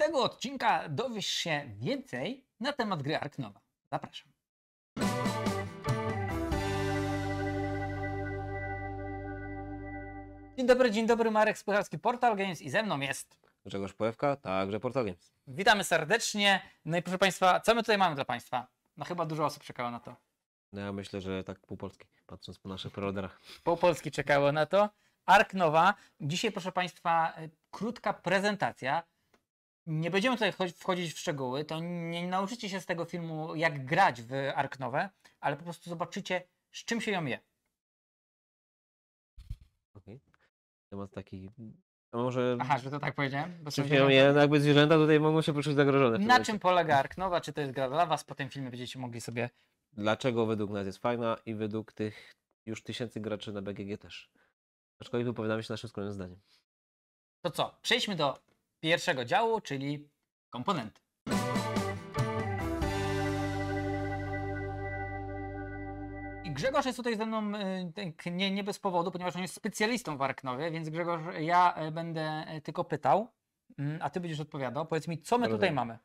tego odcinka dowiesz się więcej na temat gry Ark Nova. Zapraszam. Dzień dobry, dzień dobry, Marek Spycharski, Portal Games i ze mną jest... Grzegorz Płewka, także Portal Games. Witamy serdecznie. No i proszę Państwa, co my tutaj mamy dla Państwa? No chyba dużo osób czekało na to. No ja myślę, że tak pół Polski, patrząc po naszych preorderach. Pół Polski czekało na to. Ark Nova. Dzisiaj proszę Państwa, y, krótka prezentacja nie będziemy tutaj wchodzić w szczegóły, to nie nauczycie się z tego filmu, jak grać w Arknowe, ale po prostu zobaczycie, z czym się ją je. Okej. Okay. Temat taki a może. Aha, że to tak powiedziałem? Bo czym się je, jakby zwierzęta tutaj mogą się poczuć zagrożone. Na czym polega Arknowa? Czy to jest gra dla Was? Po tym filmie będziecie mogli sobie. Dlaczego według nas jest fajna i według tych już tysięcy graczy na BGG też. Aczkolwiek wypowiadamy się naszym skromnym zdaniem. To co? Przejdźmy do pierwszego działu, czyli komponenty. I Grzegorz jest tutaj ze mną y, tak nie, nie bez powodu, ponieważ on jest specjalistą w Arknowie, więc Grzegorz, ja y, będę y, tylko pytał, mm, a ty będziesz odpowiadał. Powiedz mi, co my tutaj mamy?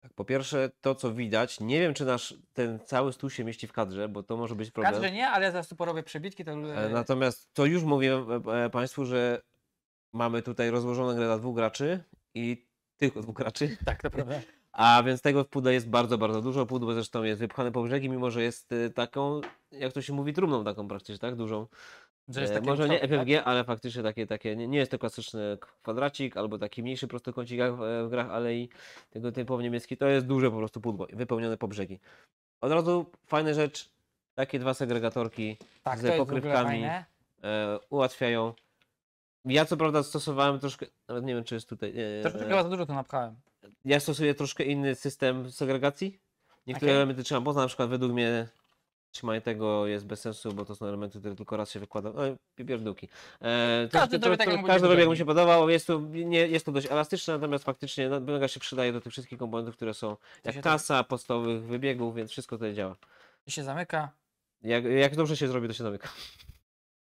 Tak, po pierwsze, to co widać, nie wiem, czy nasz ten cały stół się mieści w kadrze, bo to może być problem. W kadrze nie, ale ja zaraz tu porobię przebitki. To... E, natomiast to już mówię e, e, Państwu, że mamy tutaj rozłożoną grę dla dwóch graczy i tylko dwóch graczy. Tak, naprawdę. A więc tego pudła jest bardzo, bardzo dużo. Pudło zresztą jest wypchane po brzegi, mimo że jest y, taką, jak to się mówi, trumną taką praktycznie, tak? Dużą. E, może nie FFG, tak? ale faktycznie takie, takie nie, nie, jest to klasyczny kwadracik albo taki mniejszy prostokącik jak e, w, w grach, ale i tego typowo niemiecki. To jest duże po prostu pudło, wypełnione po brzegi. Od razu fajna rzecz, takie dwa segregatorki tak, z pokrywkami e, ułatwiają ja co prawda stosowałem troszkę, nawet nie wiem czy jest tutaj. E, troszkę chyba za dużo to napchałem. Ja stosuję troszkę inny system segregacji. Niektóre okay. elementy trzymam bo na przykład według mnie trzymanie tego jest bez sensu, bo to są elementy, które tylko raz się wykłada. No, pierduki. E, każdy to, to, tak, każdy robi jak mu się podobało. Jest to, nie, jest to dość elastyczne, natomiast faktycznie no, mega się przydaje do tych wszystkich komponentów, które są jak tasa, tak... podstawowych wybiegów, więc wszystko tutaj działa. I się zamyka. Jak, jak dobrze się zrobi, to się zamyka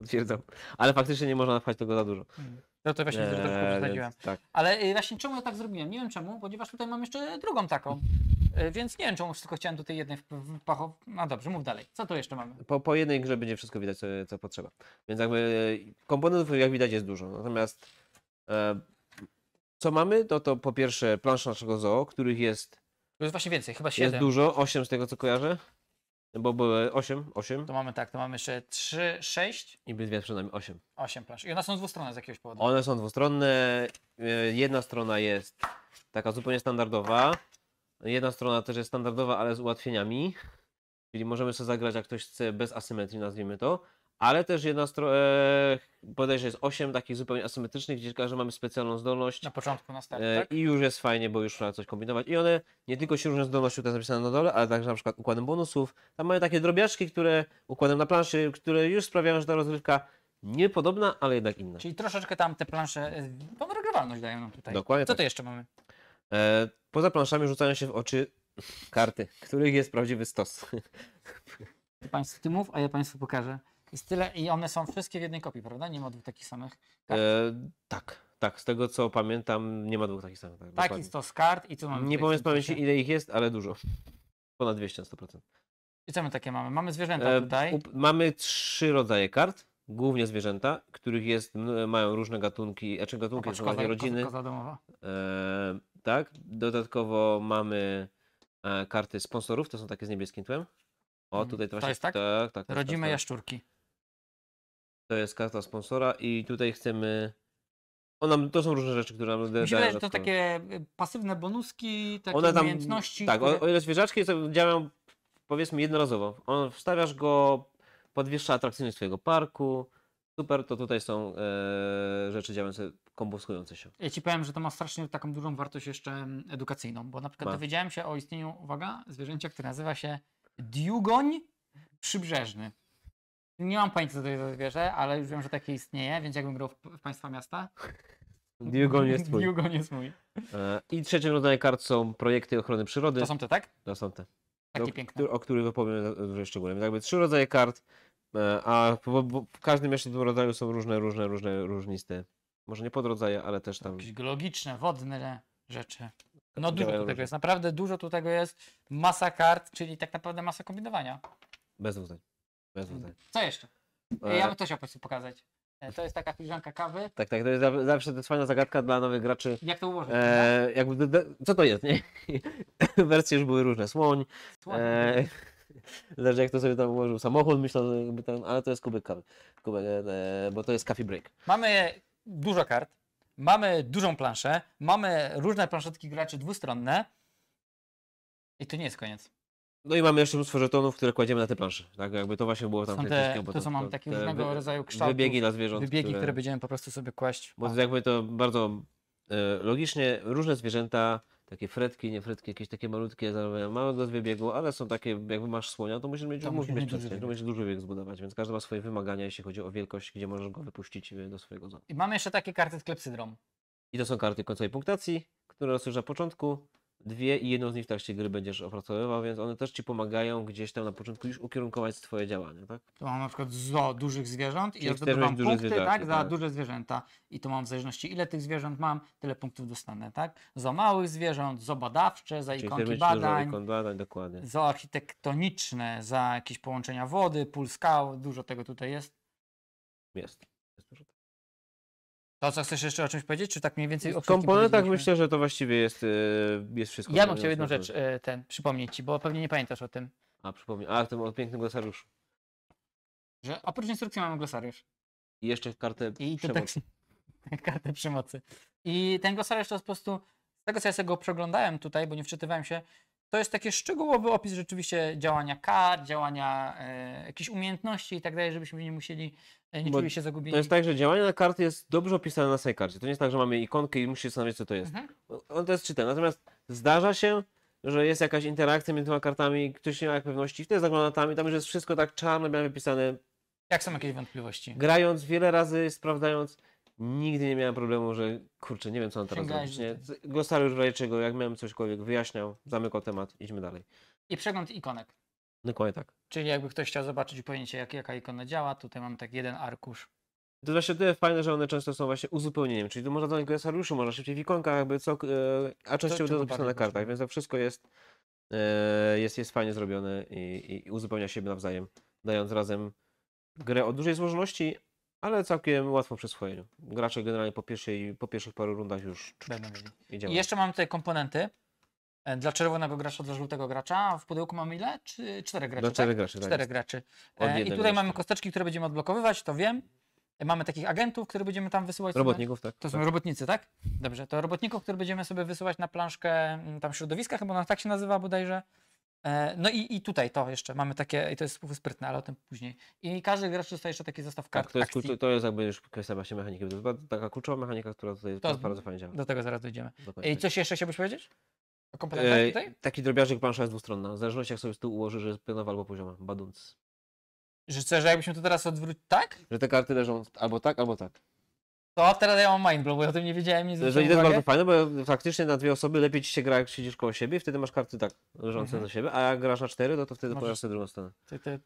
potwierdzam. Ale faktycznie nie można napchać tego za dużo. Mm. No to właśnie tak eee, to przesadziłem. Tak. Ale y, właśnie czemu ja tak zrobiłem? Nie wiem czemu, ponieważ tutaj mam jeszcze drugą taką. Y, więc nie wiem czemu tylko chciałem tutaj jednej wpachować. No dobrze, mów dalej. Co tu jeszcze mamy? Po, po jednej grze będzie wszystko widać, co, co potrzeba. Więc jakby y, komponentów jak widać jest dużo. Natomiast e, co mamy, to to po pierwsze plansz naszego zoo, których jest... To jest właśnie więcej, chyba 7. Jest dużo, osiem z tego co kojarzę. Bo były 8, 8. To mamy tak, to mamy jeszcze 3, 6. I dwie przynajmniej 8. 8 plansz. I one są dwustronne z jakiegoś powodu. One są dwustronne. E, jedna strona jest taka zupełnie standardowa. Jedna strona też jest standardowa, ale z ułatwieniami. Czyli możemy sobie zagrać, jak ktoś chce, bez asymetrii, nazwijmy to ale też jedna strona, e, bodajże jest 8 takich zupełnie asymetrycznych, gdzie każdy mamy specjalną zdolność. Na początku, na start, e, tak? I już jest fajnie, bo już trzeba coś kombinować. I one nie tylko się różnią zdolnością, które jest na dole, ale także na przykład układem bonusów. Tam mają takie drobiażki, które układem na planszy, które już sprawiają, że ta rozrywka niepodobna, ale jednak inna. Czyli troszeczkę tam te plansze, tą e, regrywalność dają nam tutaj. Dokładnie Co tak. to jeszcze mamy? E, poza planszami rzucają się w oczy karty, których jest prawdziwy stos. Ty państwu ty mów, a ja Państwu pokażę. Jest tyle i one są wszystkie w jednej kopii, prawda? Nie ma dwóch takich samych kart. E, tak, tak. Z tego co pamiętam, nie ma dwóch takich samych. Tak, to tak, stos kart i tu mamy. Nie powiem pamięci ile ich jest, ale dużo. Ponad 200 100%. I co my takie mamy? Mamy zwierzęta e, tutaj. Up, mamy trzy rodzaje kart. Głównie zwierzęta, których jest, mają różne gatunki, a e, czy gatunki, są koza, rodziny. E, tak, dodatkowo mamy e, karty sponsorów, to są takie z niebieskim tłem. O, mhm. tutaj to, to właśnie, jest tak? tak, tak, tak Rodzime tak, jaszczurki. To jest karta sponsora i tutaj chcemy. Ona, to są różne rzeczy, które nam myślę, daje. To takie y, pasywne bonuski, takie One tam, umiejętności. Tak, które... o ile to działają powiedzmy jednorazowo. On, wstawiasz go, podwyższa atrakcyjność swojego parku. Super, to tutaj są e, rzeczy działające, kombuskujące się. Ja ci powiem, że to ma strasznie taką dużą wartość jeszcze mm, edukacyjną, bo na przykład ma. dowiedziałem się o istnieniu, uwaga, zwierzęcia, które nazywa się diugoń przybrzeżny. Nie mam pojęcia, co to jest za zwierzę, ale już wiem, że takie istnieje, więc jakbym grał w, w Państwa Miasta. Diugon jest mój. Diugon jest mój. E, I trzecim rodzajem kart są projekty ochrony przyrody. To są te, tak? To są te. Takie piękne. O których opowiem szczególnie. Jakby trzy rodzaje kart, e, a w każdym jeszcze tym rodzaju są różne, różne, różne, różniste. Może nie podrodzaje, ale też tam. Jakieś geologiczne, wodne rzeczy. No dużo tu tego jest, naprawdę dużo tu tego jest. Masa kart, czyli tak naprawdę masa kombinowania. Bez wątpienia. Co jeszcze? Ja e, bym też chciał prostu pokazać. E, to jest taka filiżanka kawy. Tak, tak, to jest zawsze to jest fajna zagadka dla nowych graczy. Jak to ułożyć? E, jakby, co to jest, nie? Wersje już były różne. Słoń. Słoń. E, jak to sobie tam ułożył samochód, myślę, jakby tam, ale to jest kubek kawy. Kubek, e, e, bo to jest coffee break. Mamy dużo kart, mamy dużą planszę, mamy różne planszetki graczy dwustronne i to nie jest koniec. No i mamy jeszcze mnóstwo żetonów, które kładziemy na te plansze. Tak, jakby to właśnie było tam Są te, bo to, co mam takie różnego wy, rodzaju kształty. Wybiegi na zwierząt. Wybiegi, które, które będziemy po prostu sobie kłaść. Bo to jakby to bardzo e, logicznie różne zwierzęta takie fretki, nie fretki, jakieś takie malutkie, małe do wybiegu, ale są takie, jakby masz słonia, to musisz mieć, to musisz mieć duży wiek zbudować, więc każdy ma swoje wymagania, jeśli chodzi o wielkość, gdzie możesz go wypuścić e, do swojego zoo. I mamy jeszcze takie karty z klepsydrą. I to są karty końcowej punktacji, które są już na początku dwie i jedną z nich w trakcie gry będziesz opracowywał, więc one też ci pomagają gdzieś tam na początku już ukierunkować swoje działania, tak? To mam na przykład zo dużych zwierząt i ja zdobywam punkty zwierzęta, tak, za tak. duże zwierzęta i to mam w zależności ile tych zwierząt mam, tyle punktów dostanę, tak? Zo małych zwierząt, zo badawcze, za Czyli ikonki badań, ikon badań dokładnie. zo architektoniczne, za jakieś połączenia wody, pól skał, dużo tego tutaj jest. Jest, jest dużo to, co chcesz jeszcze o czymś powiedzieć, czy tak mniej więcej o komponentach myślę, że to właściwie jest, y, jest wszystko. Ja bym chciał jedną no rzecz e, ten, przypomnieć ci, bo pewnie nie pamiętasz o tym. A, przypomnij. A, tym o pięknym glosariuszu. Że oprócz instrukcji mamy glosariusz. I jeszcze kartę I przemocy. Tak, kartę przemocy. I ten glosariusz to jest po prostu, z tego co ja sobie go przeglądałem tutaj, bo nie wczytywałem się, to jest taki szczegółowy opis rzeczywiście działania kart, działania e, jakichś umiejętności i tak dalej, żebyśmy nie musieli, e, nie czuli się zagubieni. To jest tak, że działanie na karty jest dobrze opisane na tej karcie. To nie jest tak, że mamy ikonkę i musisz zastanowić, co to jest. Mhm. No, on to jest czytelne. Natomiast zdarza się, że jest jakaś interakcja między tymi kartami, ktoś nie ma pewności, wtedy zagląda tam i tam już jest wszystko tak czarno, białe wypisane. Jak są jakieś wątpliwości? Grając wiele razy, sprawdzając, Nigdy nie miałem problemu, że kurczę, nie wiem co on teraz Sięgałeś nie. Nie? Glosariusz czego, jak miałem cośkolwiek, wyjaśniał, zamykał temat, idźmy dalej. I przegląd ikonek. Dokładnie tak. Czyli jakby ktoś chciał zobaczyć pojęcie, jak, jaka ikona działa, tutaj mam tak jeden arkusz. To właśnie tyle fajne, że one często są właśnie uzupełnieniem, czyli tu można do glosariuszu, można szybciej w ikonkach, jakby co, e, a częściej to zapisane na kartach, więc to wszystko jest, e, jest, jest fajnie zrobione i, i uzupełnia siebie nawzajem, dając razem grę o dużej złożoności, ale całkiem łatwo przy swojeniu. Gracze generalnie po, pierwszej, po pierwszych paru rundach już czu, idziemy. I jeszcze mamy tutaj komponenty. E, dla czerwonego gracza, dla żółtego gracza. W pudełku mamy ile? Czy, no, tak? tak graczy. Cztery czterech tak? graczy. Cztery graczy. I tutaj mamy kosteczki, które będziemy odblokowywać, to wiem. E, mamy takich agentów, które będziemy tam wysyłać. Robotników, sobie. tak. To tak. są robotnicy, tak? Dobrze, to robotników, które będziemy sobie wysyłać na planszkę mm, tam środowiska, chyba ona no, tak się nazywa bodajże. E, no i, i tutaj to jeszcze mamy takie, i to jest sprytne, ale o tym później. I każdy gracz dostaje jeszcze taki zestaw tak, kart. Tak, to, jest, akcji. to jest jakby już kwestia właśnie mechaniki. To jest taka kluczowa mechanika, która tutaj to jest bardzo fajnie działa. Do tego zaraz dojdziemy. I tak. coś jeszcze chciałbyś powiedzieć? O kompetencjach e, tutaj? Taki drobiażek plansza jest dwustronna. W zależności jak sobie tu tyłu ułożysz, że jest pionowa albo pozioma. Badunc. Życzę, że jakbyśmy to teraz odwrócić? tak? Że te karty leżą albo tak, albo tak. To teraz ja mam mindblow, bo ja o tym nie wiedziałem i Że jest bardzo fajne, bo faktycznie na dwie osoby lepiej ci się gra, jak siedzisz koło siebie i wtedy masz karty tak leżące mhm. na siebie, a jak grasz na cztery, no to wtedy Możesz... pojazd na drugą stronę. Ty, ty...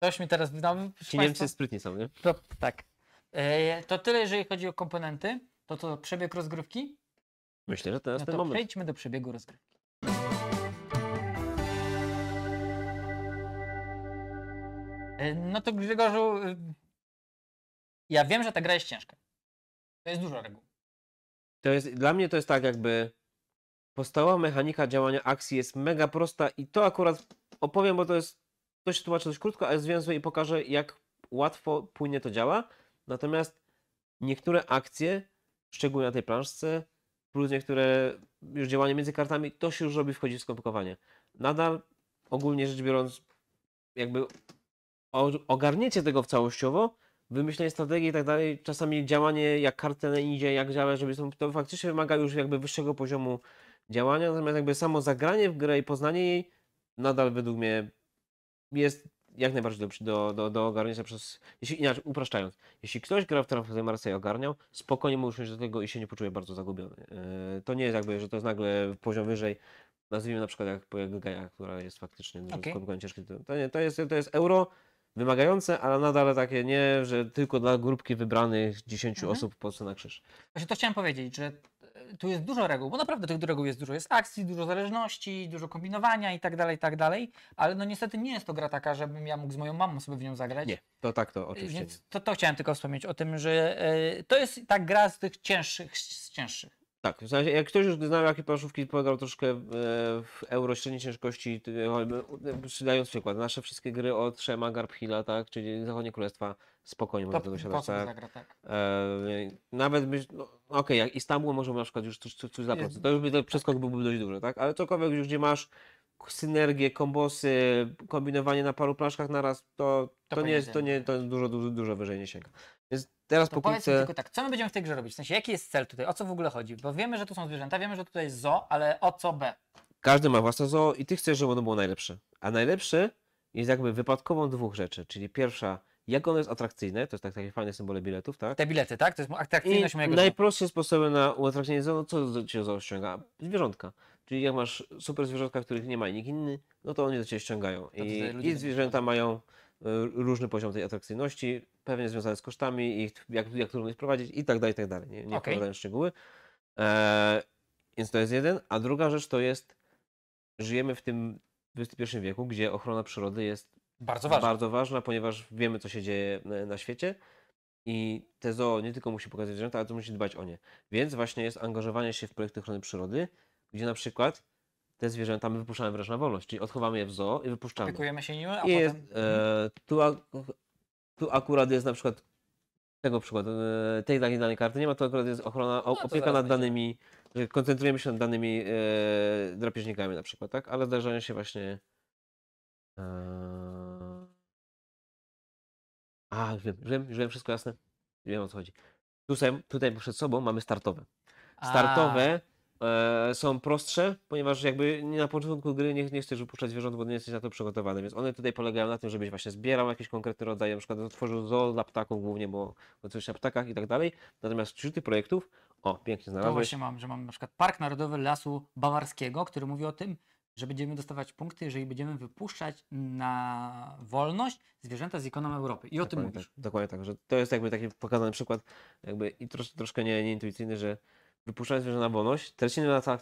Ktoś mi teraz... No, Ci Niemcy sprytni są, nie? To, no, tak. E, to tyle, jeżeli chodzi o komponenty. To to przebieg rozgrywki? Myślę, że teraz no ten to moment. Przejdźmy do przebiegu rozgrywki. E, no to Grzegorzu, e, ja wiem, że ta gra jest ciężka. To jest dużo reguł. To jest, dla mnie to jest tak jakby podstawowa mechanika działania akcji jest mega prosta i to akurat opowiem, bo to jest, to się tłumaczy dość krótko, ale związuję i pokażę jak łatwo, płynnie to działa. Natomiast niektóre akcje, szczególnie na tej planszce, plus niektóre już działanie między kartami, to się już robi wchodzi w skomplikowanie. Nadal ogólnie rzecz biorąc jakby ogarniecie tego w całościowo, wymyślenie strategii i tak dalej, czasami działanie jak kartę idzie, jak działa, żeby to faktycznie wymaga już jakby wyższego poziomu działania, natomiast jakby samo zagranie w grę i poznanie jej nadal według mnie jest jak najbardziej do, do, do ogarnięcia przez, jeśli inaczej, upraszczając, jeśli ktoś gra w Transfer Marseille ogarniał, spokojnie może usiąść do tego i się nie poczuje bardzo zagubiony. Yy, to nie jest jakby, że to jest nagle poziom wyżej, nazwijmy na przykład jak, jak która jest faktycznie okay. ciężki. To, nie, to, jest, to jest euro, wymagające, ale nadal takie nie, że tylko dla grupki wybranych 10 mhm. osób po na krzyż. Właśnie to chciałem powiedzieć, że tu jest dużo reguł, bo naprawdę tych reguł jest dużo. Jest akcji, dużo zależności, dużo kombinowania i tak dalej, i tak dalej, ale no niestety nie jest to gra taka, żebym ja mógł z moją mamą sobie w nią zagrać. Nie, to tak to oczywiście. Więc to, to chciałem tylko wspomnieć o tym, że e, to jest tak gra z tych cięższych, z cięższych. Tak, w sensie, jak ktoś już znał jakie planszówki polegał troszkę e, w euro średniej ciężkości, przydając przykład, nasze wszystkie gry od Szema, Garbhilla, tak, czyli Zachodnie Królestwa, spokojnie można tego siadać. Tak. tak? E, nawet byś, no, okej, okay, jak Istanbul może na przykład już coś, coś zaprosić, to już by, przeskok byłby dość duży, tak, ale cokolwiek już, gdzie masz synergie, kombosy, kombinowanie na paru plaszkach naraz, to, to, to nie jest, to nie, to dużo, dużo, dużo wyżej nie sięga. Więc teraz to po powiedz tylko tak, co my będziemy w tej grze robić? W sensie, jaki jest cel tutaj? O co w ogóle chodzi? Bo wiemy, że tu są zwierzęta, wiemy, że tutaj jest zo, ale o co B? Każdy ma własne zo i ty chcesz, żeby ono było najlepsze. A najlepsze jest jakby wypadkową dwóch rzeczy, czyli pierwsza, jak ono jest atrakcyjne, to jest tak, takie fajne symbole biletów, tak? Te bilety, tak? To jest atrakcyjność I mojego najprostszym sposoby na uatrakcyjnienie zoo, no co cię zoo ściąga? Zwierzątka. Czyli jak masz super zwierzątka, których nie ma nikt inny, no to oni do ciebie ściągają. I, i zwierzęta mają Y, różny poziom tej atrakcyjności, pewnie związany z kosztami, jak, jak trudno ich prowadzić i tak dalej, i tak dalej. Nie, nie okay. szczegóły. E, więc to jest jeden. A druga rzecz to jest, żyjemy w tym XXI wieku, gdzie ochrona przyrody jest bardzo ważna. bardzo ważna, ponieważ wiemy, co się dzieje na, na świecie. I te zoo nie tylko musi pokazać zwierzęta, ale to musi dbać o nie. Więc właśnie jest angażowanie się w projekty ochrony przyrody, gdzie na przykład te zwierzęta my wypuszczamy wręcz na wolność, czyli odchowamy je w zoo i wypuszczamy. Opiekujemy się nimi, a I potem... Jest, mhm. e, tu, ak tu, akurat jest na przykład tego przykładu, e, tej danej, danej karty nie ma, tu akurat jest ochrona, o, no, opieka nad danymi, że koncentrujemy się nad danymi e, drapieżnikami na przykład, tak? Ale zdarzają się właśnie... E... A, już wiem, już wiem, już wiem, wszystko jasne. Wiem o co chodzi. Tu tutaj przed sobą mamy startowe. Startowe... A E, są prostsze, ponieważ jakby na początku gry nie, nie chcesz wypuszczać zwierząt, bo nie jesteś na to przygotowany, więc one tutaj polegają na tym, żebyś właśnie zbierał jakieś konkretne rodzaje, na przykład otworzył zoo dla ptaków głównie, bo, bo coś na ptakach i tak dalej. Natomiast wśród projektów, o, pięknie znalazłeś. To właśnie mam, że mam na przykład Park Narodowy Lasu Bawarskiego, który mówi o tym, że będziemy dostawać punkty, jeżeli będziemy wypuszczać na wolność zwierzęta z ikoną Europy. I o dokładnie tym mówisz. Tak, dokładnie tak, że to jest jakby taki pokazany przykład jakby i trosz, troszkę nieintuicyjny, że wypuszczając zwierzę na wolność, tracimy na to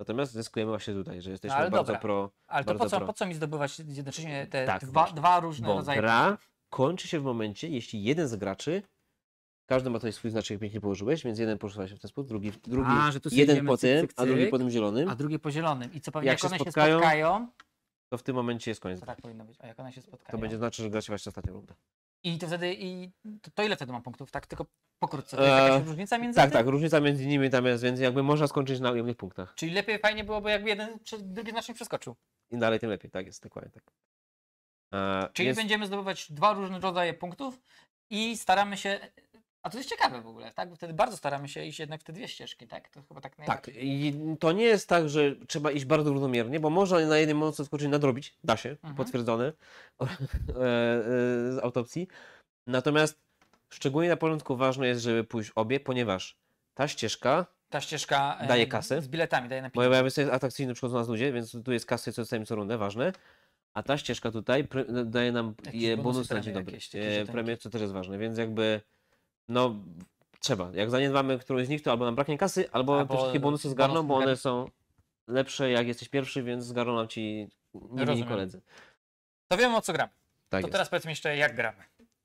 Natomiast zyskujemy właśnie tutaj, że jesteśmy ale bardzo dobra. pro. Ale to po co, pro. po co mi zdobywać jednocześnie te tak, dwa, dwa, różne bo rodzaje? Gra kończy się w momencie, jeśli jeden z graczy, każdy ma tutaj swój znaczek, jak pięknie położyłeś, więc jeden poruszał się w ten sposób, drugi, drugi a, jeden po tym, a drugi po tym zielonym. A drugi po zielonym. I co pewnie, jak, jak się one spotkają, się spotkają, to w tym momencie jest koniec. To tak powinno być. A jak one się spotkają? To będzie znaczy, że gra się właśnie ostatnią rundę. I to wtedy, i to, to ile wtedy mam punktów? Tak, tylko pokrótce. To jest jakaś e, różnica między Tak, tym? tak, różnica między nimi tam jest, więc jakby można skończyć na ujemnych punktach. Czyli lepiej, fajnie byłoby, jakby jeden czy drugi znacznie przeskoczył. i dalej, tym lepiej, tak jest, dokładnie tak. E, Czyli jest- będziemy zdobywać dwa różne rodzaje punktów i staramy się a to jest ciekawe w ogóle, tak? Bo wtedy bardzo staramy się iść jednak w te dwie ścieżki, tak? To chyba tak Tak, i to nie jest tak, że trzeba iść bardzo równomiernie, bo można na jednym mocno skoczyć nadrobić, da się, mhm. potwierdzone e, e, z autopsji. Natomiast szczególnie na początku ważne jest, żeby pójść obie, ponieważ ta ścieżka ta ścieżka daje kasę. Z biletami daje na pieniądze. Moja jest atrakcyjny, przychodzą nas ludzie, więc tu jest kasy, co dostajemy co rundę, ważne. A ta ścieżka tutaj daje nam bonus na dzień dobry. E, Premię, co też jest ważne, więc jakby no, trzeba. Jak zaniedbamy którąś z nich, to albo nam braknie kasy, albo, albo wszystkie bonusy zgarną, bo one są lepsze jak jesteś pierwszy, więc zgarną nam ci nie koledzy. To wiemy o co gramy. Tak to jest. teraz powiedzmy jeszcze jak gramy.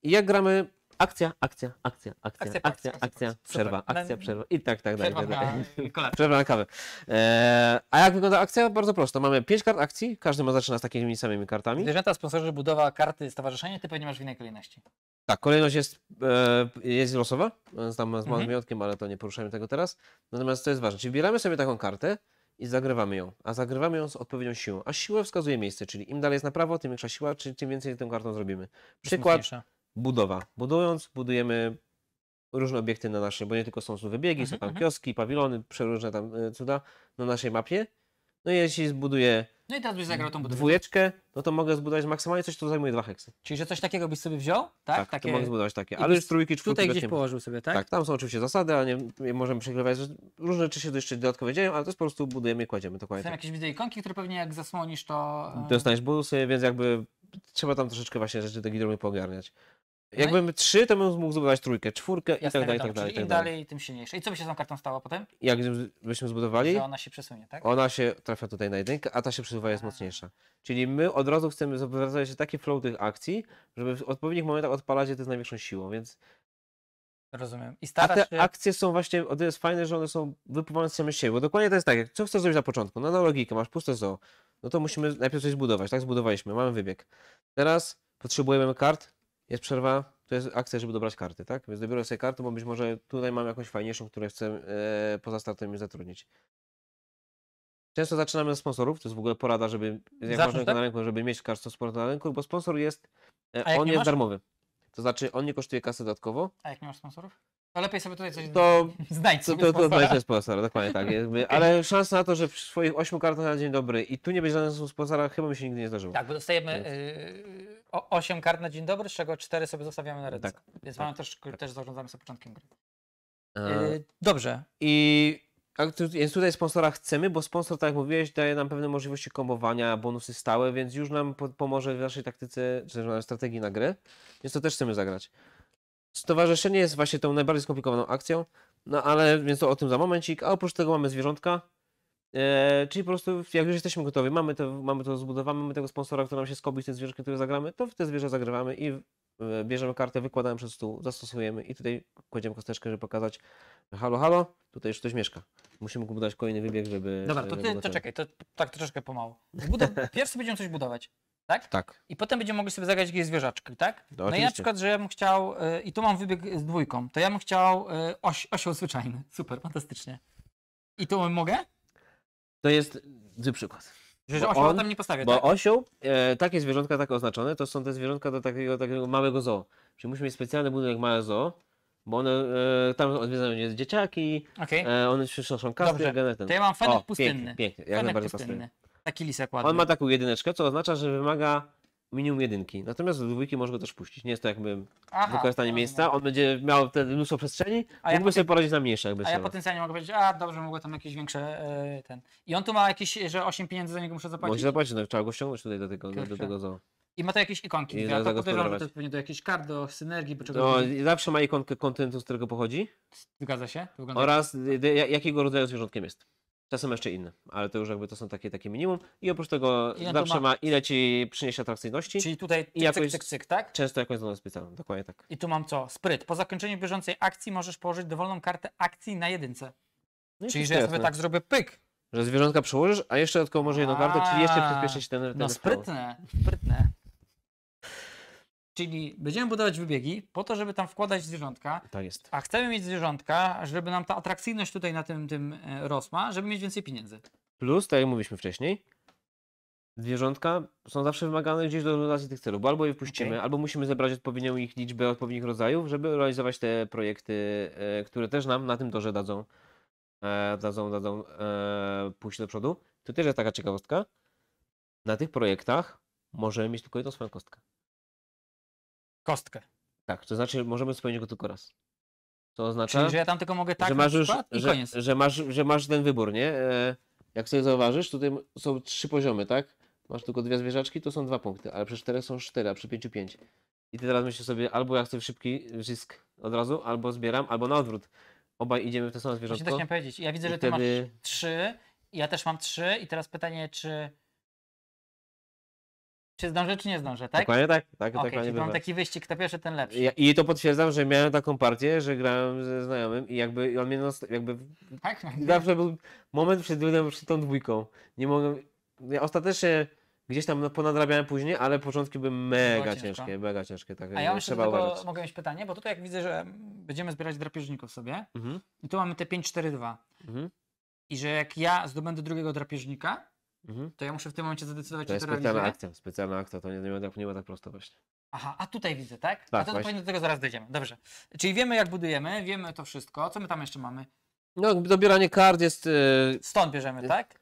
I jak gramy, Akcja, akcja, akcja, akcja, akcja, akcja, akcja, przerwa, akcja, przerwa i tak, tak dalej. Przerwa na kawę. E, a jak wygląda akcja? Bardzo prosto. Mamy pięć kart akcji, każdy ma zaczyna z takimi samymi kartami. Zwierzęta, sponsorzy, budowa, karty, stowarzyszenia, ty pewnie masz w innej kolejności. Tak, kolejność jest, e, jest losowa, tam z małym mhm. wyjątkiem, ale to nie poruszamy tego teraz. Natomiast to jest ważne, czyli wybieramy sobie taką kartę, i zagrywamy ją, a zagrywamy ją z odpowiednią siłą, a siłę wskazuje miejsce, czyli im dalej jest na prawo, tym większa siła, czyli tym więcej tą kartą zrobimy. Przykład, budowa. Budując, budujemy różne obiekty na naszej, bo nie tylko są tu wybiegi, są tam mm kioski, pawilony, przeróżne tam e, cuda na naszej mapie. No i jeśli zbuduję no i teraz byś zagrał tą dwójeczkę, no to mogę zbudować maksymalnie coś, co zajmuje dwa heksy. Czyli, że coś takiego byś sobie wziął, tak? tak takie... to mogę zbudować takie, ale już trójki, czwórki... Tutaj gdzieś położył sobie, tak? Tak, tam są oczywiście zasady, ale nie, możemy przegrywać, różne rzeczy się do jeszcze dodatkowo dzieją, ale to jest po prostu budujemy i kładziemy, dokładnie. Są tak. jakieś widzę ikonki, które pewnie jak zasłonisz, to... E, Dostaniesz bonusy, więc jakby trzeba tam troszeczkę właśnie rzeczy do gidromy poogarniać. No Jakbym trzy, to bym mógł zbudować trójkę, czwórkę Jasne, i tak dalej, tak dalej. Czyli tak im dalej, tym silniejsze. I co by się z tą kartą stało potem? Jak byśmy zbudowali? Że ona się przesunie, tak? Ona się trafia tutaj na jedynkę, a ta się przesuwa, jest a. mocniejsza. Czyli my od razu chcemy zobowiązać się taki flow tych akcji, żeby w odpowiednich momentach odpalać je to z największą siłą, więc... Rozumiem. I starasz a te się... akcje są właśnie, o tyle jest fajne, że one są wypływane z samej siebie, bo dokładnie to jest tak, co chcesz zrobić na początku? No na logikę, masz puste zoo, no to musimy najpierw coś zbudować, tak? Zbudowaliśmy, mamy wybieg. Teraz potrzebujemy kart, jest przerwa, to jest akcja, żeby dobrać karty, tak? Więc dobiorę sobie kartę, bo być może tutaj mam jakąś fajniejszą, którą chcę e, poza startem mi zatrudnić. Często zaczynamy od sponsorów, to jest w ogóle porada, żeby jak Zawsze, tak? na rynku, żeby mieć kartę sport na rynku, bo sponsor jest, e, on jest masz? darmowy. To znaczy, on nie kosztuje kasy dodatkowo. A jak nie masz sponsorów? To lepiej sobie tutaj coś to, znajdź sobie To, to, to sponsora, dokładnie tak. ale szansa na to, że w swoich 8 kartach na dzień dobry i tu nie będzie żadnego sponsora, chyba mi się nigdy nie zdarzyło. Tak, bo dostajemy yy, 8 kart na dzień dobry, z czego 4 sobie zostawiamy na ręce. Tak. Więc tak, mamy też, tak. też zarządzamy sobie początkiem gry. Yy, dobrze. I więc tutaj sponsora chcemy, bo sponsor, tak jak mówiłeś, daje nam pewne możliwości kombowania, bonusy stałe, więc już nam pomoże w naszej taktyce, czy też naszej strategii na grę, więc to też chcemy zagrać. Stowarzyszenie jest właśnie tą najbardziej skomplikowaną akcją, no ale więc to o tym za momencik, a oprócz tego mamy zwierzątka, Eee, czyli po prostu jak już jesteśmy gotowi, mamy to, mamy to zbudowane, mamy tego sponsora, który nam się skobi z tym które zagramy, to w te zwierzę zagrywamy i E, bierzemy kartę, wykładamy przez stół, zastosujemy i tutaj kładziemy kosteczkę, żeby pokazać, że halo, halo, tutaj już ktoś mieszka. Musimy mu dać kolejny wybieg, żeby... Dobra, to ty, to czekaj, to tak troszeczkę pomału. Budow- Pierwszy będziemy coś budować, tak? Tak. I potem będziemy mogli sobie zagrać jakieś zwierzaczki, tak? No, no i na przykład, że ja bym chciał, e, i tu mam wybieg z dwójką, to ja bym chciał y, oś, osioł zwyczajny. Super, fantastycznie. I tu mogę? To jest zły przykład. Że osioł on, tam nie postawia, Bo tak? osioł, e, takie zwierzątka tak oznaczone, to są te zwierzątka do takiego, takiego małego zoo. Czyli musimy mieć specjalny budynek małe zoo, bo one e, tam odwiedzają dzieciaki, Okej. e, one przynoszą kasę, Dobrze. genetę. To ja mam fenek pustynny. Pięknie, pięknie. Fenek pustynny. pustynny. Taki lisek ładny. On ma taką jedyneczkę, co oznacza, że wymaga minimum jedynki. Natomiast do dwójki możesz go też puścić. Nie jest to jakby Aha, wykorzystanie no, miejsca. On będzie miał te mnóstwo przestrzeni, a mógłby ja sobie poradzić na mniejsze jakby A ja potencjalnie mogę powiedzieć, a dobrze, mogę tam jakieś większe yy, ten. I on tu ma jakieś, że 8 pieniędzy za niego muszę zapłacić. Musi zapłacić, no, trzeba go ściągnąć tutaj do tego, do tego zoo. I ma to jakieś ikonki. ja to podejrzewam, że to pewnie do jakichś kart, do synergii, bo No, zawsze ma ikonkę kontynentu, z którego pochodzi. Zgadza się. Oraz y, y, y, jakiego rodzaju zwierzątkiem jest. Czasem jeszcze inne, ale to już jakby to są takie, takie minimum. I oprócz tego Ile zawsze ma... ma ile ci przyniesie atrakcyjności. Czyli tutaj cyk, I jakoś, cyk, cyk, cyk, tak? Często jakąś złą specjalną, dokładnie tak. I tu mam co? Spryt. Po zakończeniu bieżącej akcji możesz położyć dowolną kartę akcji na jedynce. No Czyli, że ja sobie tak zrobię pyk. Że zwierzątka przełożysz, a jeszcze dodatkowo może jedną kartę, czyli jeszcze przyspieszyć ten, ten No sprytne, sprytne. Czyli będziemy budować wybiegi po to, żeby tam wkładać zwierzątka. Tak jest. A chcemy mieć zwierzątka, żeby nam ta atrakcyjność tutaj na tym, tym e, rosła, żeby mieć więcej pieniędzy. Plus, tak jak mówiliśmy wcześniej, zwierzątka są zawsze wymagane gdzieś do realizacji tych celów, albo je wpuścimy, okay. albo musimy zebrać odpowiednią ich liczbę, odpowiednich rodzajów, żeby realizować te projekty, e, które też nam na tym torze dadzą, e, dadzą, dadzą pójść do przodu. To też jest taka ciekawostka. Na tych projektach możemy mieć tylko jedną swoją kostkę. Kostkę. Tak, to znaczy możemy spełnić go tylko raz. To oznacza, Czyli, że ja tam tylko mogę tak że masz, już, i że, koniec. Że masz, że masz ten wybór, nie? E, jak sobie zauważysz, tutaj są trzy poziomy, tak? Masz tylko dwie zwierzaczki, to są dwa punkty, ale przy czterech są cztery, a przy pięciu pięć. I ty teraz myślisz sobie, albo ja chcę szybki zysk od razu, albo zbieram, albo na odwrót. Obaj idziemy w te same zwierzątko. Właśnie tak powiedzieć. Ja widzę, że ty wtedy... masz trzy, ja też mam trzy i teraz pytanie, czy czy zdążę, czy nie zdążę, tak? Dokładnie tak. tak okay, dokładnie mam taki wyścig, kto pierwszy, ten lepszy. I to potwierdzam, że miałem taką partię, że grałem ze znajomym i jakby i on mnie jakby... Tak? No. Zawsze był moment przed, przed tą dwójką. Nie mogłem... Ja ostatecznie gdzieś tam no, ponadrabiałem później, ale początki były mega ciężkie, mega ciężkie. Tak, A ja myślę, trzeba uważać. mogę mieć pytanie, bo tutaj jak widzę, że będziemy zbierać drapieżników sobie mhm. i tu mamy te 5-4-2 mhm. i że jak ja zdobędę drugiego drapieżnika, Mhm. To ja muszę w tym momencie zadecydować, To czy to specjalna akcja, specjalna akcja, to nie, nie, ma, tak, nie ma tak prosto właśnie. Aha, a tutaj widzę, tak? tak a to, to pewnie do tego zaraz dojdziemy. Dobrze. Czyli wiemy, jak budujemy, wiemy to wszystko. Co my tam jeszcze mamy? No, dobieranie kart jest, e, Stąd bierzemy, tak?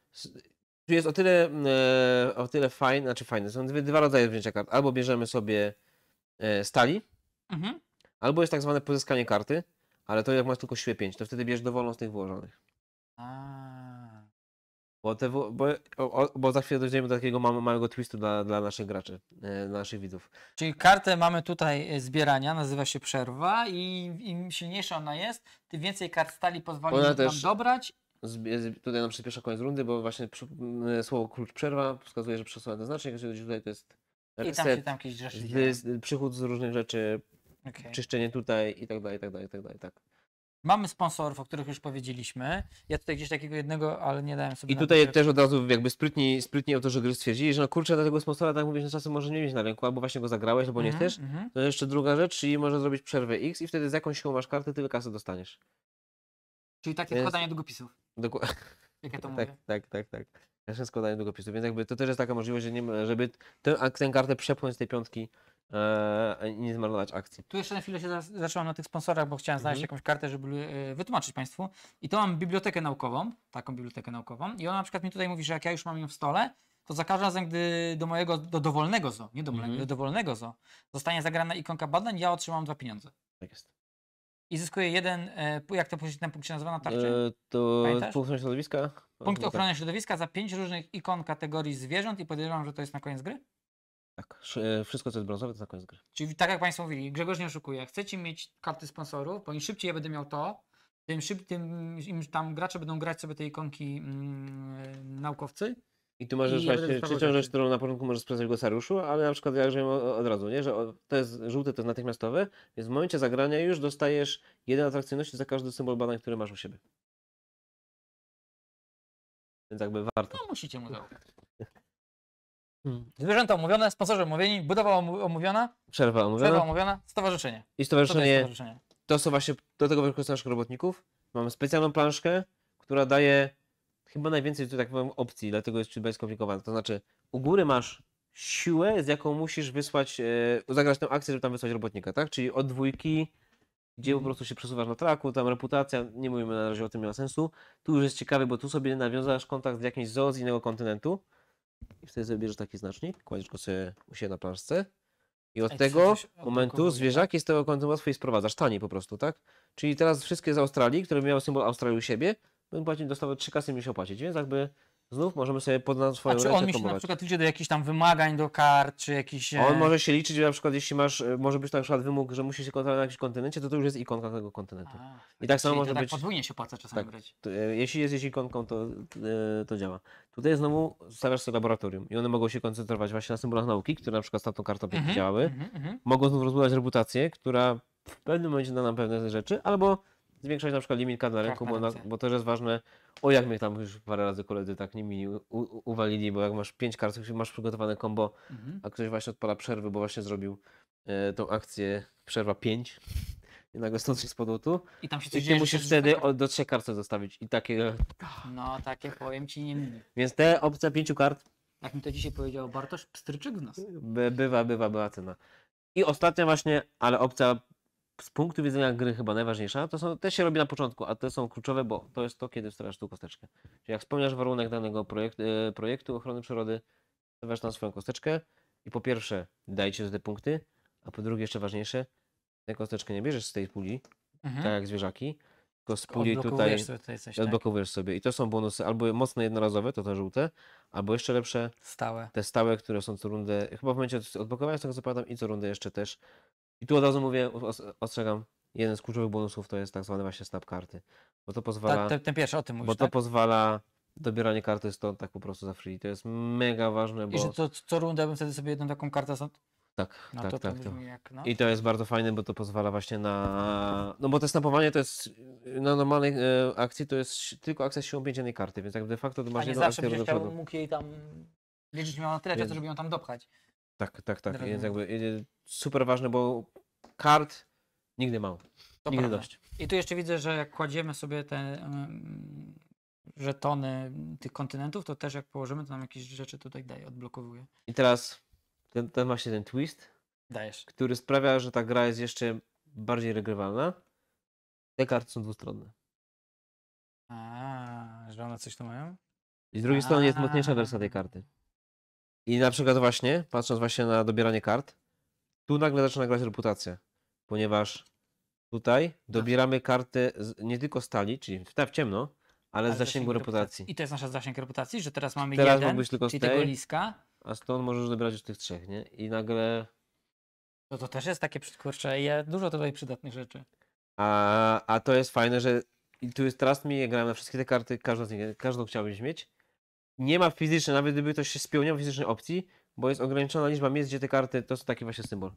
jest o tyle, e, o tyle fajne, znaczy fajne, są dwie, dwa rodzaje wzięcia kart. Albo bierzemy sobie e, stali, Mhm. albo jest tak zwane pozyskanie karty, ale to jak masz tylko siłę 5, to wtedy bierz dowolną z tych włożonych. A, bo, te, bo, bo, bo za chwilę dojdziemy do takiego małego twistu dla, dla naszych graczy, e, dla naszych widzów. Czyli kartę mamy tutaj e, zbierania, nazywa się przerwa i im silniejsza ona jest, tym więcej kart stali pozwoli nam dobrać tutaj nam przyspiesza koniec rundy, bo właśnie e, słowo klucz przerwa wskazuje, że przesuwa to znacznik, jeżeli tutaj to jest reset, I tam się tam jakieś rzeczy przychód z różnych rzeczy, okay. czyszczenie tutaj i tak dalej, i tak dalej, i tak dalej, tak. Mamy sponsorów, o których już powiedzieliśmy. Ja tutaj gdzieś takiego jednego, ale nie dałem sobie. I tutaj napisać. też od razu jakby sprytni, sprytni autorzy gry stwierdzili, że no kurczę, dla tego sponsora, tak mówisz, że czasem może nie mieć na ręku, albo właśnie go zagrałeś, albo mm -hmm, nie mhm, chcesz. Mm -hmm. No jeszcze druga rzecz, czyli może zrobić przerwę X i wtedy z jakąś siłą masz kartę, tyle kasy dostaniesz. Czyli takie Więc... składanie długopisów. Dokładnie. Jak ja to tak, mówię. Tak, tak, tak, tak. Nasze składanie długopisów. Więc jakby to też jest taka możliwość, że nie, żeby tę kartę przepchnąć z tej piątki E, i nie zmarnować akcji. Tu jeszcze na chwilę się zaczęłam na tych sponsorach, bo chciałem znaleźć mhm. jakąś kartę, żeby e, wytłumaczyć Państwu. I to mam bibliotekę naukową, taką bibliotekę naukową. I ona na przykład mi tutaj mówi, że jak ja już mam ją w stole, to za każdym razem, gdy do mojego, do dowolnego zo, nie do mojego, mhm. do dowolnego zo, zostanie zagrana ikonka badań, ja otrzymam dwa pieniądze. Tak jest. I zyskuję jeden, e, jak to ten punkt się nazywa na tarczy? to punkt ochrony środowiska. Punkt no, tak. ochrony środowiska za pięć różnych ikon kategorii zwierząt i podejrzewam, że to jest na koniec gry? Tak, e, wszystko co jest brązowe to tak jest gry. Czyli tak jak Państwo mówili, Grzegorz nie oszukuje. Chcecie mieć karty sponsorów, bo im szybciej ja będę miał to, tym szybciej, tym im tam gracze będą grać sobie te ikonki mm, naukowcy. I tu możesz I właśnie ja trzecią którą na początku możesz sprawdzać w ale na przykład ja grzeję od razu, nie? że to jest żółte, to jest natychmiastowe, więc w momencie zagrania już dostajesz jeden atrakcyjności za każdy symbol badań, który masz u siebie. Więc jakby warto. No musicie mu zaufać. Hmm. Zwierzęta omówione, sponsorzy omówieni, budowa omówiona. Przerwa omówiona. Przerwa omówiona, stowarzyszenie. I stowarzyszenie. To, stowarzyszenie? to są właśnie, do tego wykorzystuje naszych robotników. Mamy specjalną planszkę, która daje chyba najwięcej, tu tak powiem, opcji, dlatego jest ciut bardziej skomplikowana. To znaczy, u góry masz siłę, z jaką musisz wysłać, yy, zagrać tę akcję, żeby tam wysłać robotnika, tak? Czyli od dwójki, gdzie po prostu się przesuwasz na traku, tam reputacja, nie mówimy na razie o tym, nie ma sensu. Tu już jest ciekawy, bo tu sobie nawiązasz kontakt z jakimś zoo z innego kontynentu, i wtedy sobie bierzesz taki znacznik, kładziesz go sobie u siebie na planszce. I od Ej, tego momentu odblokowuje? zwierzaki z tego kątem łatwiej sprowadzasz, taniej po prostu, tak? Czyli teraz wszystkie z Australii, które miały symbol Australii u siebie, będą płacić, dostawał 3 kasy mi się opłacić, więc jakby Znów możemy sobie pod swoją A czy on mi się na przykład liczy do jakichś tam wymagań do kart, czy jakiś... E, on może się liczyć, że na przykład jeśli masz, e, może być na przykład wymóg, że musisz się kontrolować na jakimś kontynencie, to to już jest ikonka tego kontynentu. A, I tak, tak samo może tak być... podwójnie się płaca czasami tak, grać. To, e, jeśli jesteś ikonką, to, to działa. Tutaj znowu stawiasz sobie laboratorium i one mogą się koncentrować właśnie na symbolach nauki, które na przykład z tą kartą mm działały. Mhm, mhm. Mogą znów rozbudować reputację, która w pewnym momencie da nam pewne rzeczy, albo zwiększać na przykład limit tak, tak, na ręku, tak. bo, na, bo też jest ważne, o jak mnie tam już parę razy koledzy tak nimi uwalili, bo jak masz pięć kart, masz przygotowane combo, mhm. a ktoś właśnie odpala przerwy, bo właśnie zrobił e, tą akcję przerwa 5 i nagle stąd się z tu. I tam się coś I dzieje, musisz wtedy tak... do trzech kart zostawić i takie... No, takie powiem ci nie mniej. Więc te opcja pięciu kart... Jak mi to dzisiaj powiedział Bartosz Pstryczek w nas. By, bywa, bywa, była cena. I ostatnia właśnie, ale opcja z punktu widzenia gry chyba najważniejsza, to są, te się robi na początku, a te są kluczowe, bo to jest to, kiedy stawiasz tu kosteczkę. Czyli jak wspomniasz warunek danego projektu, e, projektu ochrony przyrody, stawiasz tam swoją kosteczkę i po pierwsze dajcie te punkty, a po drugie jeszcze ważniejsze, tę kosteczkę nie bierzesz z tej puli, mhm. tak jak zwierzaki, tylko z puli tutaj, tutaj coś, tak. odblokowujesz tak. sobie. I to są bonusy albo mocno jednorazowe, to te żółte, albo jeszcze lepsze, stałe. te stałe, które są co rundę, chyba w momencie odblokowania, z tego co pamiętam, i co rundę jeszcze też i tu od razu mówię, ostrzegam, jeden z kluczowych bonusów to jest tak zwane właśnie snap karty. Bo to pozwala. Tak, ten, pierwszy o tym mówisz. Bo to tak? pozwala dobieranie karty stąd tak po prostu za free. To jest mega ważne. Bo... I że co, co rundę bym wtedy sobie jedną taką kartę stąd? Tak, no tak, to, tak. To to. Jak, no. I to jest bardzo fajne, bo to pozwala właśnie na. No bo to snapowanie to jest na normalnej e, akcji to jest tylko akces z siłą 5 karty, więc tak de facto to masz A nie jedną zawsze akcję do mógł jej tam liczyć miał na tyle czasu, żeby ją tam dopchać. Tak, tak, tak. Jest jakby y, super ważne, bo kart nigdy mało. To nigdy dość. I tu jeszcze widzę, że jak kładziemy sobie te um, żetony tych kontynentów, to też jak położymy, to nam jakieś rzeczy tutaj daje, odblokowuje. I teraz ten, ten właśnie ten twist, Dajesz. który sprawia, że ta gra jest jeszcze bardziej regrywalna. Te karty są dwustronne. A, że one coś tu mają? I z drugiej strony jest mocniejsza wersja tej karty. I na przykład właśnie, patrząc właśnie na dobieranie kart, tu nagle zaczyna grać reputacja, ponieważ tutaj tak. dobieramy karty nie tylko stali, czyli w, w ciemno, ale, ale z zasięgu reputacji. I to jest nasz zasięg reputacji, że teraz mamy teraz jeden, tylko czyli tej, tego liska. A stąd możesz dobierać już tych trzech, nie? I nagle... No to też jest takie, i ja dużo tutaj przydatnych rzeczy. A, a to jest fajne, że i tu jest teraz mi grałem na wszystkie te karty, każdą, każdą chciałbyś mieć nie ma fizycznej, nawet gdyby ktoś się spiął, nie ma fizycznej opcji, bo jest ograniczona liczba miejsc, gdzie te karty, to jest taki właśnie symbol.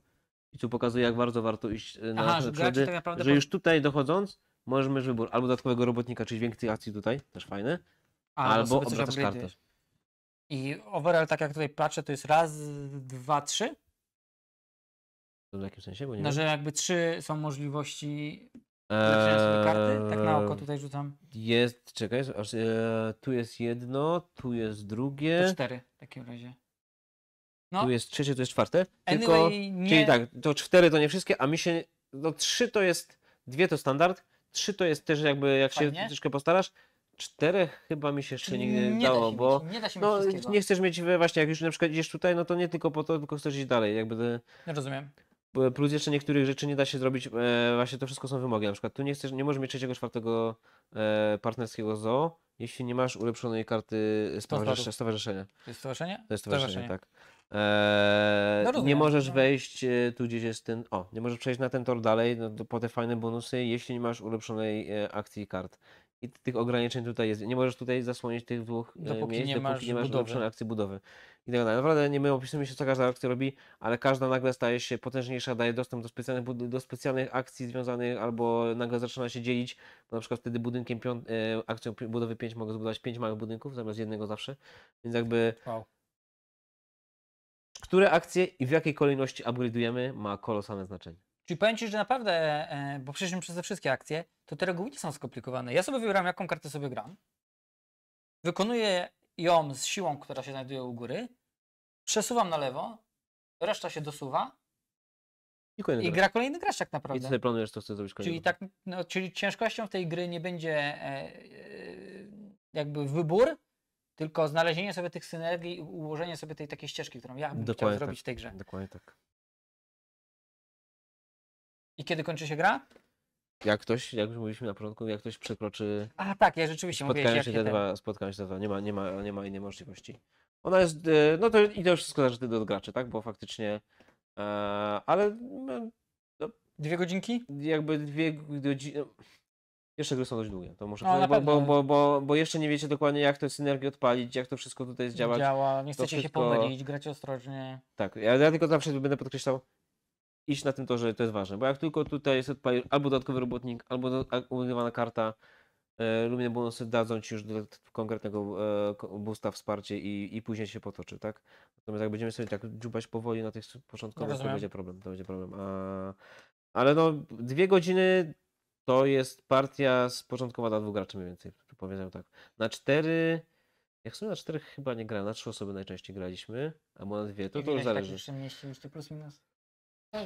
I tu pokazuje, jak bardzo warto iść e, na Aha, że, tak że już tutaj dochodząc, możesz mieć wybór albo dodatkowego robotnika, czyli więcej akcji tutaj, też fajne, no albo, albo obracasz kartę. I overall, tak jak tutaj patrzę, to jest raz, dwa, trzy? To w jakim sensie? Bo nie no, wiem. że jakby trzy są możliwości znaczy, karty? Tak na oko eee, tutaj rzucam. Jest, czekaj, aż, e, tu jest jedno, tu jest drugie. To cztery w takim razie. No. Tu jest trzecie, tu jest czwarte. Tylko, anyway, nie... Czyli tak, to cztery to nie wszystkie, a mi się. No trzy to jest. Dwie to standard. Trzy to jest też jakby, jak Fajnie. się troszkę postarasz. Cztery chyba mi się jeszcze nigdy nie dało, da bo mieć, nie, da się no, nie chcesz mieć właśnie, jak już na przykład idziesz tutaj, no to nie tylko po to, tylko chcesz iść dalej. Jakby Rozumiem. Plus jeszcze niektórych rzeczy nie da się zrobić, e, właśnie to wszystko są wymogi. Na przykład tu nie chcesz, nie możesz mieć trzeciego, czwartego e, partnerskiego zo, jeśli nie masz ulepszonej karty stowarzyszenia. To jest stowarzyszenie? To jest stowarzyszenie, tak. Eee, no nie możesz no. wejść, e, tu gdzieś jest ten, o, nie możesz przejść na ten tor dalej no, po te fajne bonusy, jeśli nie masz ulepszonej akcji kart. I tych ograniczeń tutaj jest. Nie możesz tutaj zasłonić tych dwóch e, dopóki miejsc, nie dopóki nie masz budowy. akcji budowy. I tak dalej. Naprawdę nie my opisujemy się, co każda akcja robi, ale każda nagle staje się potężniejsza, daje dostęp do specjalnych, do specjalnych akcji związanych, albo nagle zaczyna się dzielić, bo na przykład wtedy budynkiem piąt, e, akcją budowy 5 mogę zbudować 5 małych budynków zamiast jednego zawsze. Więc jakby. Wow. Które akcje i w jakiej kolejności upgrade'ujemy ma kolosalne znaczenie. Czyli powiem Ci, że naprawdę, e, e, bo przecież przez te wszystkie akcje, to te reguły nie są skomplikowane. Ja sobie wybieram, jaką kartę sobie gram. Wykonuję ją z siłą, która się znajduje u góry. Przesuwam na lewo. Reszta się dosuwa. I, I gra kolejny gracz tak naprawdę. I ty planujesz, co chcesz zrobić kolejny? Czyli, tak, no, czyli ciężkością tej gry nie będzie e, e, jakby wybór, tylko znalezienie sobie tych synergii i ułożenie sobie tej takiej ścieżki, którą ja bym Dokładnie chciał tak. zrobić w tej grze. Dokładnie tak. I kiedy kończy się gra? Jak ktoś, jak już mówiliśmy na początku, jak ktoś przekroczy. A tak, ja rzeczywiście spotkają mówię. Się te dwa, spotkają się te dwa, nie ma, nie ma, nie ma innej możliwości. Ona jest. E, no to i to wszystko zależy od graczy, tak? Bo faktycznie. E, ale. No, no, dwie godzinki? Jakby dwie godziny. No, jeszcze gry są dość długie, to muszę no, bo, bo, bo, bo, bo jeszcze nie wiecie dokładnie, jak to synergię odpalić, jak to wszystko tutaj zdziałać. Działa, nie chcecie wszystko... się pomylić, grać ostrożnie. Tak, ja, ja tylko zawsze będę podkreślał, iść na tym że to jest ważne, bo jak tylko tutaj jest albo dodatkowy robotnik, albo do, karta, e, Lumine bonusy dadzą ci już do konkretnego busta e, boosta, wsparcie i, i później się potoczy, tak? Natomiast jak będziemy sobie tak dziubać powoli na tych początkowych, to będzie problem, to będzie problem. A, ale no, dwie godziny to jest partia z początkowa dla dwóch graczy mniej więcej, powiedzmy tak. Na cztery... Jak są na czterech chyba nie gra, na trzy osoby najczęściej graliśmy, a na dwie, to, to już tak zależy. Tak mieście, plus minus.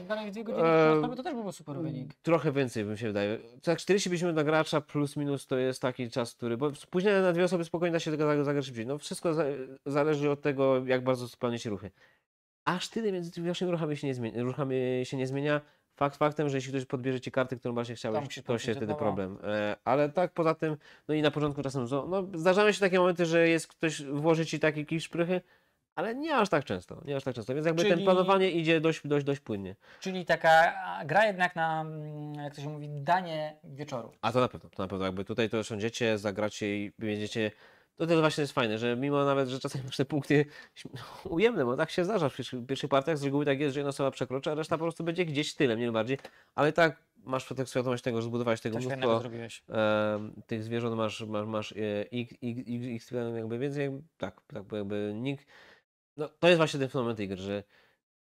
Granych dwie godziny to też by był super wynik. Trochę więcej bym się wydaje. Tak 40 byliśmy na gracza plus minus to jest taki czas, który, bo później na dwie osoby spokojnie da się tego zagrać szybciej. No wszystko zależy od tego, jak bardzo spalnie się ruchy. Aż tyle między tymi waszymi ruchami się nie zmienia. Ruchami się nie zmienia. Fakt faktem, że jeśli ktoś podbierze ci kartę, którą właśnie chciałeś, się to się wtedy problem. E, ale tak poza tym, no i na początku czasem, no zdarzają się takie momenty, że jest ktoś, włoży ci takie jakieś szprychy, ale nie aż tak często, nie aż tak często, więc jakby czyli, ten planowanie idzie dość, dość, dość płynnie. Czyli taka gra jednak na, mm, jak to się mówi, danie wieczoru. A to na pewno, to na pewno, jakby tutaj to osiądziecie, zagracie i będziecie, to też właśnie jest fajne, że mimo nawet, że czasem masz te punkty ujemne, bo tak się zdarza w pierwszych, pierwszych partiach, z reguły tak jest, że jedna osoba przekroczy, a reszta po prostu będzie gdzieś mniej nie bardziej, ale tak masz tak świadomość tego, że zbudowałeś tego to mnóstwo e, tych zwierząt, masz, masz, masz e, x, x, jakby, więc tak, tak jakby nikt no, to jest właśnie ten fenomen tej gry, że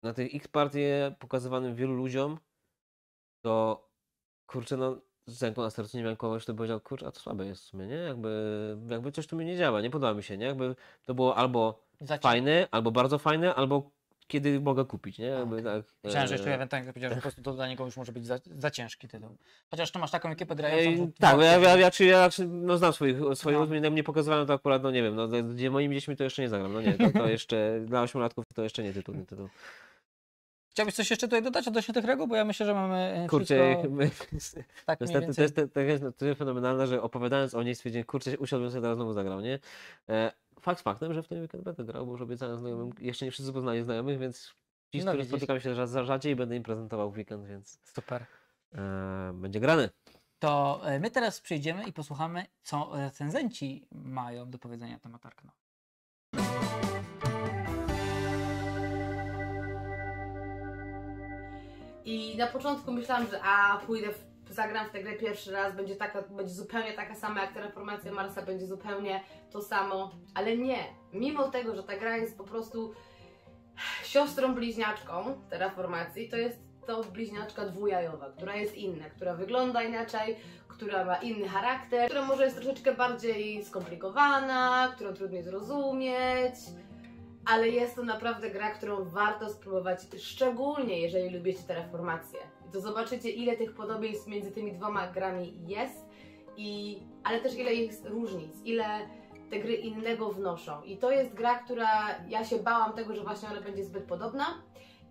na tych X-partie pokazywanym wielu ludziom, to kurczę, no z ręką na sercu nie miałem kogoś, kto powiedział, kurczę, a to słabe jest w sumie, nie? Jakby, jakby coś tu mi nie działa, nie podoba mi się, nie? Jakby to było albo znaczy fajne, albo bardzo fajne, albo kiedy mogę kupić, nie? Okay. Tak, Myślałem, że jeszcze ewentualnie powiedział, że po prostu to dla niego już może być za, za ciężki tytuł. Chociaż to masz taką ekipę drajającą... Ej, tak, ja, ja, ja, czy, ja no, znam swoich, swoje no. odmiany, mnie pokazywano to akurat, no nie wiem, no, gdzie moimi dziećmi to jeszcze nie zagram, no nie, to, to jeszcze, dla ośmiolatków to jeszcze nie tytuł, nie tytuł. Chciałbyś coś jeszcze tutaj dodać odnośnie tych reguł? Bo ja myślę, że mamy. E, kurczę, my, tak niestety to jest, to, jest, to jest fenomenalne, że opowiadając o niej stwierdziłem, kurczę, usiadłem sobie teraz znowu zagrał, nie? E, fakt faktem, że w ten weekend będę grał, bo już obiecałem znajomym, mm. jeszcze nie wszyscy poznali znajomych, więc ci, no, którzy widzisz. spotykam się za rzadziej, będę im prezentował w weekend, więc Super. E, będzie grany. To e, my teraz przyjdziemy i posłuchamy, co recenzenci mają do powiedzenia na temat Arkana. I na początku myślałam, że a pójdę w zagram w tę grę pierwszy raz, będzie, taka, będzie zupełnie taka sama jak Terraformacja Marsa, będzie zupełnie to samo, ale nie. Mimo tego, że ta gra jest po prostu siostrą bliźniaczką Terraformacji, to jest to bliźniaczka dwujajowa, która jest inna, która wygląda inaczej, która ma inny charakter, która może jest troszeczkę bardziej skomplikowana, którą trudniej zrozumieć, ale jest to naprawdę gra, którą warto spróbować, szczególnie jeżeli lubicie reformacje to zobaczycie ile tych podobieństw między tymi dwoma grami jest, i, ale też ile jest różnic, ile te gry innego wnoszą. I to jest gra, która ja się bałam tego, że właśnie ona będzie zbyt podobna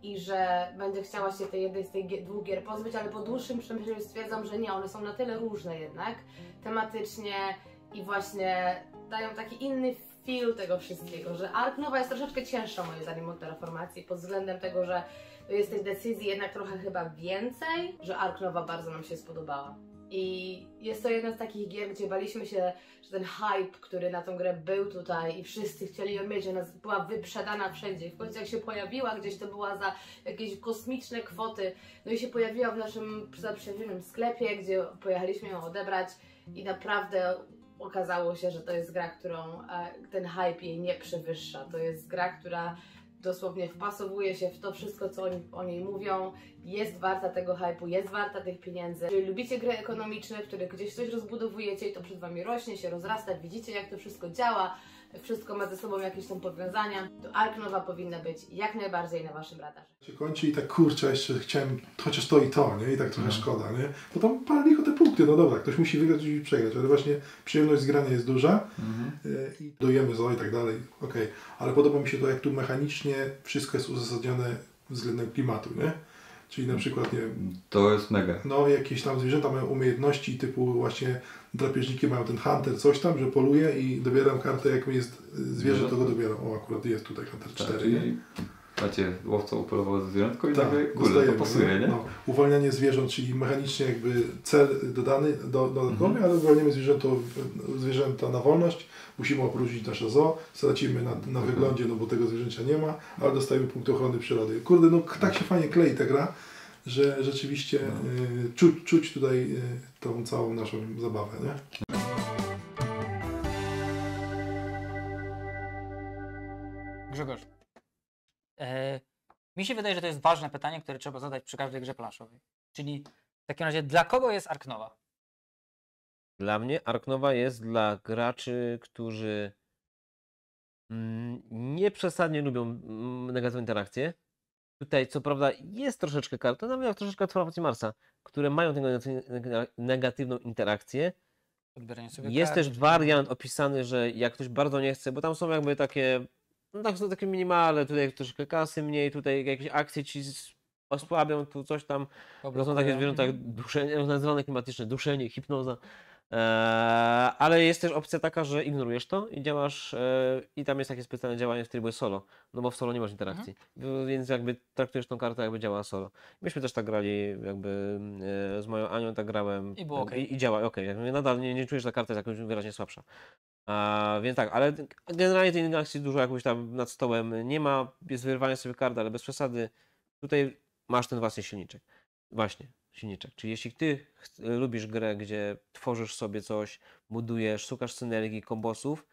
i że będę chciała się tej jednej z tych dwóch gier pozbyć, ale po dłuższym przemyśleniu stwierdzam, że nie, one są na tyle różne jednak tematycznie i właśnie dają taki inny feel tego wszystkiego, że Ark Nowa jest troszeczkę cięższa moim zdaniem od Terraformacji pod względem tego, że jest tej decyzji jednak trochę chyba więcej, że Ark Nova bardzo nam się spodobała. I jest to jedna z takich gier, gdzie baliśmy się, że ten hype, który na tą grę był tutaj i wszyscy chcieli ją mieć, ona była wyprzedana wszędzie. w końcu jak się pojawiła gdzieś, to była za jakieś kosmiczne kwoty. No i się pojawiła w naszym zaprzyjaźnionym sklepie, gdzie pojechaliśmy ją odebrać i naprawdę okazało się, że to jest gra, którą e, ten hype jej nie przewyższa. To jest gra, która dosłownie wpasowuje się w to wszystko, co oni, o niej mówią, jest warta tego hypu, jest warta tych pieniędzy. Jeżeli lubicie gry ekonomiczne, w których gdzieś coś rozbudowujecie i to przed Wami rośnie, się rozrasta, widzicie jak to wszystko działa, wszystko ma ze sobą jakieś tam powiązania, to Nowa powinna być jak najbardziej na Waszym radarze. Się kończy i tak kurczę, jeszcze chciałem chociaż to i to, nie? I tak trochę no. szkoda, nie? Bo tam parę o te punkty, no dobra, ktoś musi wygrać i przegrać, ale właśnie przyjemność z grania jest duża mhm. E, i dojemy zo i tak dalej, okej. Okay. Ale podoba mi się to, jak tu mechanicznie wszystko jest uzasadnione względem klimatu, nie? Czyli na przykład nie To jest mega. No jakieś tam zwierzęta mają umiejętności typu właśnie drapieżniki mają ten hunter coś tam, że poluje i dobieram kartę, jak mi jest y, zwierzę, to go dobieram. O, akurat jest tutaj hunter 4. Tak, macie łowca upolował zwierzątko i tak, kurde, to pasuje, no. nie? No, uwalnianie zwierząt, czyli mechanicznie jakby cel dodany do, mhm. ale uwalniamy zwierzęto, zwierzęta na wolność, musimy opróżnić nasze zoo, stracimy na, na mhm. wyglądzie, no bo tego zwierzęcia nie ma, ale dostajemy punkt ochrony przyrody. Kurde, no tak się fajnie klei ta gra, że rzeczywiście no. y, czuć, czuć tutaj y, tą całą naszą zabawę, nie? Mi się wydaje, że to jest ważne pytanie, które trzeba zadać przy każdej grze planszowej. Czyli w takim razie, dla kogo jest Arknowa? Dla mnie Arknowa jest dla graczy, którzy mm, nie przesadnie lubią mm, negatywne interakcje. Tutaj, co prawda, jest troszeczkę To no, nawet jak troszeczkę Formacji Marsa, które mają tę negatywną interakcję. Jest kart. też wariant opisany, że jak ktoś bardzo nie chce, bo tam są jakby takie no tak są takie minimalne, tutaj troszkę kasy mniej, tutaj jakieś akcje ci osłabią, tu coś tam. Dobra, są takie zwierzęta jak duszenie, no, nazwane klimatyczne, duszenie, hipnoza. Eee, ale jest też opcja taka, że ignorujesz to i działasz eee, i tam jest takie specjalne działanie w trybie solo, no bo w solo nie masz interakcji, mhm. więc jakby traktujesz tą kartę jakby działa solo. Myśmy też tak grali jakby eee, z moją Anią tak grałem i, było okay. i, i działa, okej, okay. nadal nie, nie czujesz, że ta karta jest jakoś wyraźnie słabsza. A, więc tak, ale generalnie tej akcji dużo jakoś tam nad stołem nie ma. Jest wyrwanie sobie karda, ale bez przesady. Tutaj masz ten własny silniczek. Właśnie, silniczek. Czyli jeśli ty lubisz grę, gdzie tworzysz sobie coś, budujesz, szukasz synergii, kombosów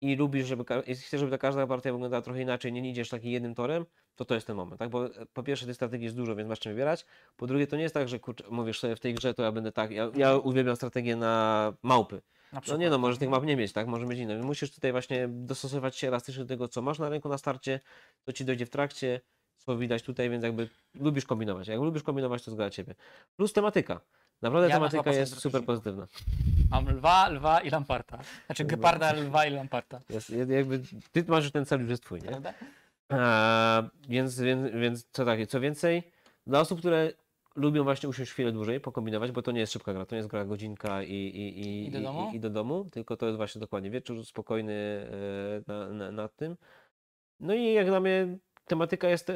i lubisz, żeby, jeśli chcesz, żeby ta każda partia wyglądała trochę inaczej, nie idziesz takim jednym torem, to to jest ten moment, tak? Bo e, po pierwsze tej strategii jest dużo, więc masz czym wybierać. Po drugie, to nie jest tak, że kurczę, mówisz sobie w tej grze, to ja będę tak, ja, ja uwielbiam strategię na małpy no nie no, może tych map nie mieć, tak? Może mieć inne. Musisz tutaj właśnie dostosować się elastycznie do tego, co masz na rynku na starcie, to ci dojdzie w trakcie, co widać tutaj, więc jakby lubisz kombinować. Jak lubisz kombinować, to zgadza się ciebie. Plus tematyka. Naprawdę ja tematyka jest super pozytywna. Mam lwa, lwa i lamparta. Znaczy geparda, lwa i lamparta. Jest, jakby, ty masz ten cel już jest twój, nie? Prawda? A, więc, więc, więc co takie, co więcej, dla osób, które lubią właśnie usiąść chwilę dłużej, pokombinować, bo to nie jest szybka gra, to nie jest gra godzinka i, i, i, I, do, domu? i, i do domu, tylko to jest właśnie dokładnie wieczór spokojny e, na, na, nad tym. No i jak dla mnie tematyka jest e,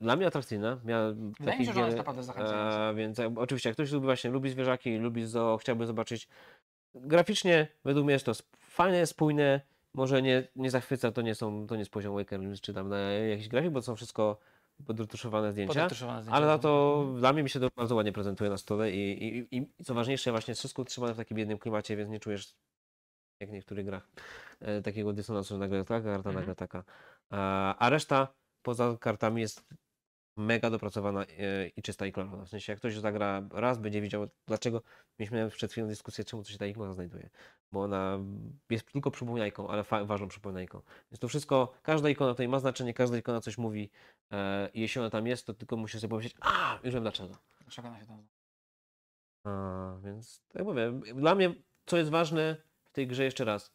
dla mnie atrakcyjna. Ja Wydaje mi się, że ona jest naprawdę e, Więc jak, oczywiście, jak ktoś lubi, właśnie, lubi zwierzaki, lubi zoo, chciałby zobaczyć. Graficznie według mnie jest to fajne, spójne, może nie, nie zachwyca, to nie są, to nie jest poziom Waker czy tam na jakiś grafik, bo to są wszystko podretuszowane zdjęcia, podretuszowane zdjęcia. ale na no. to mhm. dla mnie mi się to bardzo ładnie prezentuje na stole i, i, i, i co ważniejsze właśnie wszystko utrzymane w takim jednym klimacie, więc nie czujesz jak w niektórych grach e, takiego dysonansu, że nagle taka karta, mhm. nagle taka. A, a reszta poza kartami jest mega dopracowana e, i czysta ikona. W sensie, jak ktoś zagra raz, będzie widział, dlaczego mieliśmy przed chwilą dyskusję, czemu to się ta ikona znajduje. Bo ona jest tylko przypominajką, ale ważną przypominajką. Więc to wszystko, każda ikona tutaj ma znaczenie, każda ikona coś mówi. E, I jeśli ona tam jest, to tylko musisz sobie powiedzieć, a już wiem dlaczego. Dlaczego ona się tam a, Więc tak mówię, dla mnie, co jest ważne w tej grze jeszcze raz,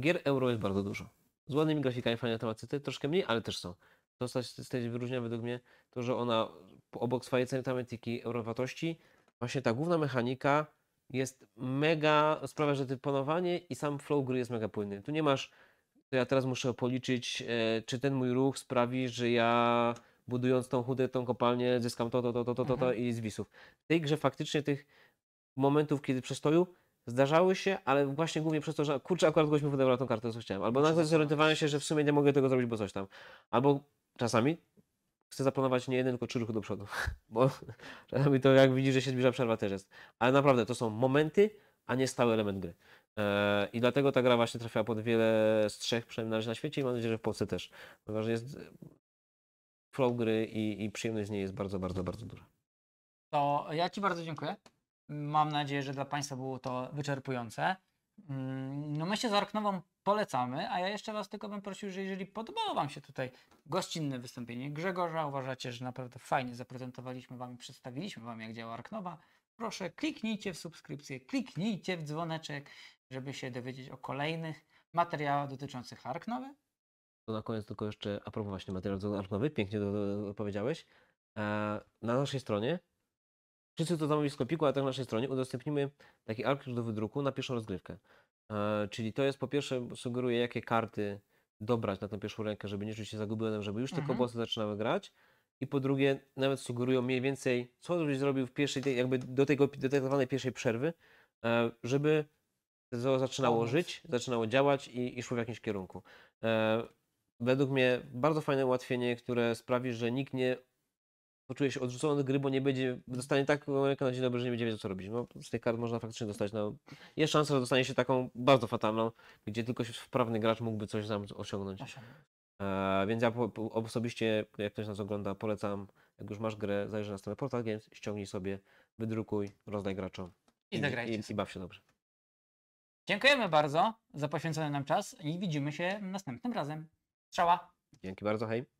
gier euro jest bardzo dużo. Z ładnymi grafikami, fajne tematy troszkę mniej, ale też są dostać z tej wyróżnia według mnie to, że ona obok swojej centrametryki eurowartości, właśnie ta główna mechanika jest mega, sprawia, że typonowanie i sam flow gry jest mega płynny. Tu nie masz, to ja teraz muszę policzyć, e, czy ten mój ruch sprawi, że ja budując tą chudę, tą kopalnię, zyskam to, to, to, to, to, to, to mhm. i zwisów. W tej grze faktycznie tych momentów, kiedy przestoju, zdarzały się, ale właśnie głównie przez to, że kurczę, akurat gość mi wydebrał tą kartę, co chciałem. Albo nagle zorientowałem się, że w sumie nie mogę tego zrobić, bo coś tam. Albo czasami chcę zaplanować nie jeden, tylko trzy ruchy do przodu, bo czasami to jak widzisz, że się zbliża przerwa też jest. Ale naprawdę to są momenty, a nie stały element gry. E, I dlatego ta gra właśnie trafia pod wiele z trzech przynajmniej na świecie i mam nadzieję, że w Polsce też. Ponieważ jest flow gry i, i przyjemność z niej jest bardzo, bardzo, bardzo duża. To ja Ci bardzo dziękuję. Mam nadzieję, że dla Państwa było to wyczerpujące. Mm, no my się z Arknową polecamy, a ja jeszcze Was tylko bym prosił, że jeżeli podobało Wam się tutaj gościnne wystąpienie Grzegorza, uważacie, że naprawdę fajnie zaprezentowaliśmy Wam i przedstawiliśmy Wam, jak działa Arknowa, proszę kliknijcie w subskrypcję, kliknijcie w dzwoneczek, żeby się dowiedzieć o kolejnych materiałach dotyczących Arknowy. To na koniec tylko jeszcze, a propos właśnie materiału Arknowy, pięknie to powiedziałeś. E, na naszej stronie Wszyscy, co zamówi w sklepiku, ale tak na naszej stronie, udostępnimy taki arkusz do wydruku na pierwszą rozgrywkę. E, czyli to jest po pierwsze, sugeruje jakie karty dobrać na tą pierwszą rękę, żeby nie czuć się zagubionym, żeby już mhm. tylko zaczynały grać. I po drugie, nawet sugerują mniej więcej, co byś zrobił w pierwszej, jakby do, tego, do tej tak pierwszej przerwy, e, żeby to zaczynało żyć, zaczynało działać i, i szło w jakimś kierunku. E, według mnie bardzo fajne ułatwienie, które sprawi, że nikt nie poczuje się odrzucony od gry, bo nie będzie, dostanie tak no, jak na dzień dobry, że nie będzie wiedział co robić. No, z tych kart można faktycznie dostać, no, jest szansa, że dostanie się taką bardzo fatalną, gdzie tylko się wprawny gracz mógłby coś tam osiągnąć. E, więc ja po, po, osobiście, jak ktoś nas ogląda, polecam, jak już masz grę, zajrzyj na stronę Portal Games, ściągnij sobie, wydrukuj, rozdaj graczom. I, i I, I baw się dobrze. Dziękujemy bardzo za poświęcony nam czas i widzimy się następnym razem. Strzała! Dzięki bardzo, hej!